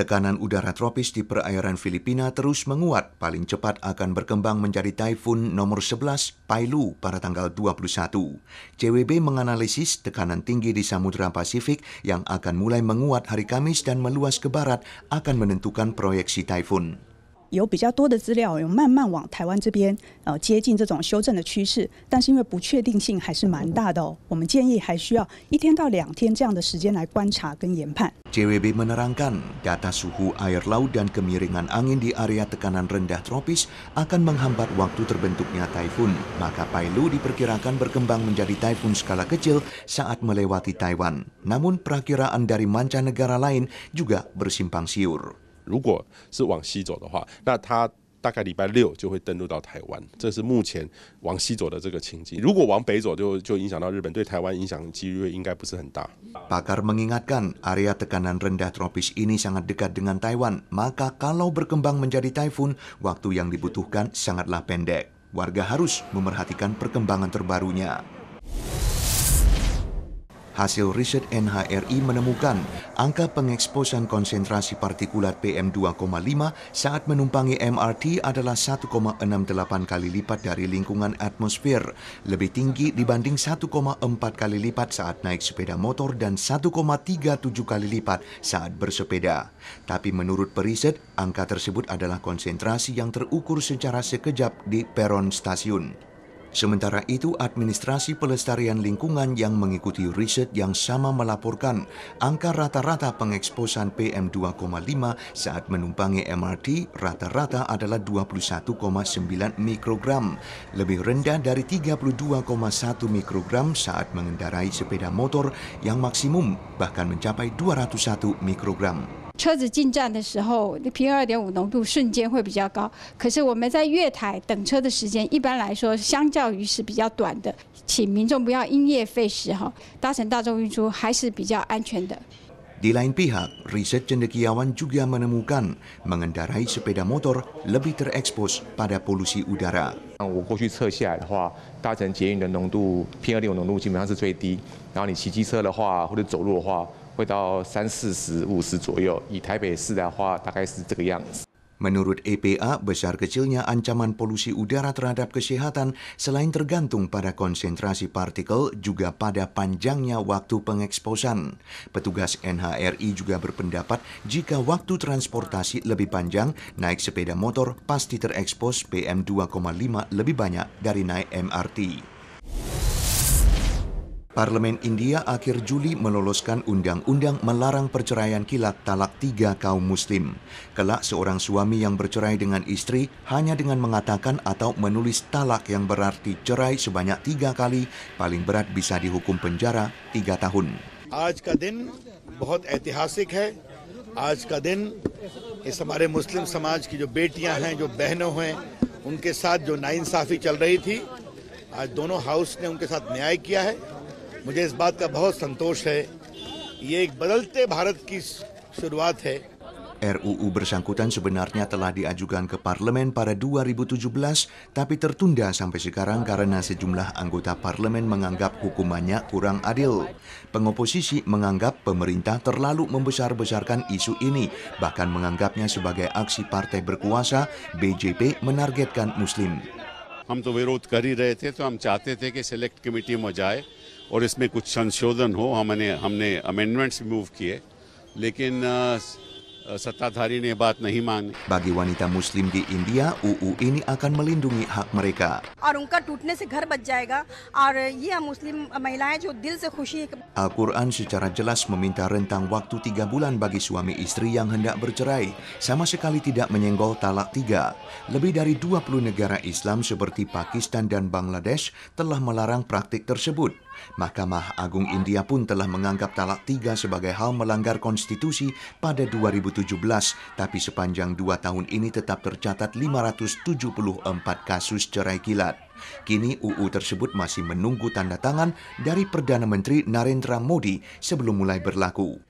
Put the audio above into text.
Tekanan udara tropis di perairan Filipina terus menguat, paling cepat akan berkembang menjadi taifun nomor 11 Pailu pada tanggal 21. CWB menganalisis tekanan tinggi di Samudra Pasifik yang akan mulai menguat hari Kamis dan meluas ke barat akan menentukan proyeksi taifun. 有比较多的资料，有慢慢往台湾这边呃接近这种修正的趋势，但是因为不确定性还是蛮大的哦，我们建议还需要一天到两天这样的时间来观察跟研判。JWB menerangkan data suhu air laut dan kemiringan angin di area tekanan rendah tropis akan menghambat waktu terbentuknya t a i f u n maka Pailu diperkirakan berkembang menjadi t a i f u n skala kecil saat melewati Taiwan. Namun perakiraan dari manca negara lain juga bersimpang siur. 如果是往西走的话，那它大概礼拜六就会登陆到台湾，这是目前往西走的这个情景。如果往北走，就就影响到日本，对台湾影响几率应该不是很大。Pakar mengingatkan, area tekanan rendah tropis ini sangat dekat dengan Taiwan, maka kalau berkembang menjadi typhoon, waktu yang dibutuhkan sangatlah pendek. Warga harus memerhatikan perkembangan terbarunya. hasil riset NHRI menemukan angka pengeksposan konsentrasi partikulat PM2,5 saat menumpangi MRT adalah 1,68 kali lipat dari lingkungan atmosfer, lebih tinggi dibanding 1,4 kali lipat saat naik sepeda motor dan 1,37 kali lipat saat bersepeda. Tapi menurut periset, angka tersebut adalah konsentrasi yang terukur secara sekejap di peron stasiun. Sementara itu, Administrasi Pelestarian Lingkungan yang mengikuti riset yang sama melaporkan angka rata-rata pengeksposan PM2,5 saat menumpangi MRT rata-rata adalah 21,9 mikrogram, lebih rendah dari 32,1 mikrogram saat mengendarai sepeda motor yang maksimum bahkan mencapai 201 mikrogram. 车子进站的时候，PM2.5 浓度瞬间会比较高。可是我们在月台等车的时间，一般来说，相较于是比较短的，请民众不要因噎废食哈。搭乘大众运输还是比较安全的。d l i n h r s e juga menemukan mengendarai sepeda motor lebih t e r e p o s pada polusi udara. 我过去测下来的话，搭乘捷运的浓度 p m 点五浓度基本上是最低。然后你骑机车的话，或者走路的话。Menurut EPA, besar kecilnya ancaman polusi udara terhadap kesehatan selain tergantung pada konsentrasi partikel juga pada panjangnya waktu pengeksposan. Petugas NHRI juga berpendapat jika waktu transportasi lebih panjang, naik sepeda motor pasti terekspos PM2,5 lebih banyak dari naik MRT. Parlemen India akhir Juli meloloskan undang-undang melarang perceraian kilat talak tiga kaum muslim. Kelak seorang suami yang bercerai dengan istri hanya dengan mengatakan atau menulis talak yang berarti cerai sebanyak tiga kali, paling berat bisa dihukum penjara tiga tahun. Aaj ka din bahut ऐतिहासिक hai. Aaj ka din इस मुस्लिम समाज की जो बेटियां हैं जो बहनों हैं उनके साथ जो चल रही थी आज दोनों हाउस ने उनके साथ न्याय किया है मुझे इस बात का बहुत संतोष है ये एक बदलते भारत की शुरुआत है RUU bersangkutan sebenarnya telah diajukan ke parlemen pada 2017 tapi tertunda sampai sekarang karena sejumlah anggota parlemen menganggap hukumannya kurang adil. Pengoposisi menganggap pemerintah terlalu membesar-besarkan isu ini, bahkan menganggapnya sebagai aksi partai berkuasa, BJP menargetkan muslim. हम तो विरोध कर ही रहे थे तो हम चाहते थे कि सिलेक्ट कमेटी में जाए और इसमें कुछ संशोधन हो हमने हमने अमेंडमेंट्स मूव किए लेकिन सत्ताधारी ने बात नहीं मानी wanita muslim di India UU ini akan melindungi hak mereka Al-Quran secara jelas meminta rentang waktu tiga bulan bagi suami istri yang hendak bercerai, sama sekali tidak menyenggol talak tiga. Lebih dari 20 negara Islam seperti Pakistan dan Bangladesh telah melarang praktik tersebut. Mahkamah Agung India pun telah menganggap talak tiga sebagai hal melanggar konstitusi pada 2017, tapi sepanjang dua tahun ini tetap tercatat 574 kasus cerai kilat. Kini UU tersebut masih menunggu tanda tangan dari Perdana Menteri Narendra Modi sebelum mulai berlaku.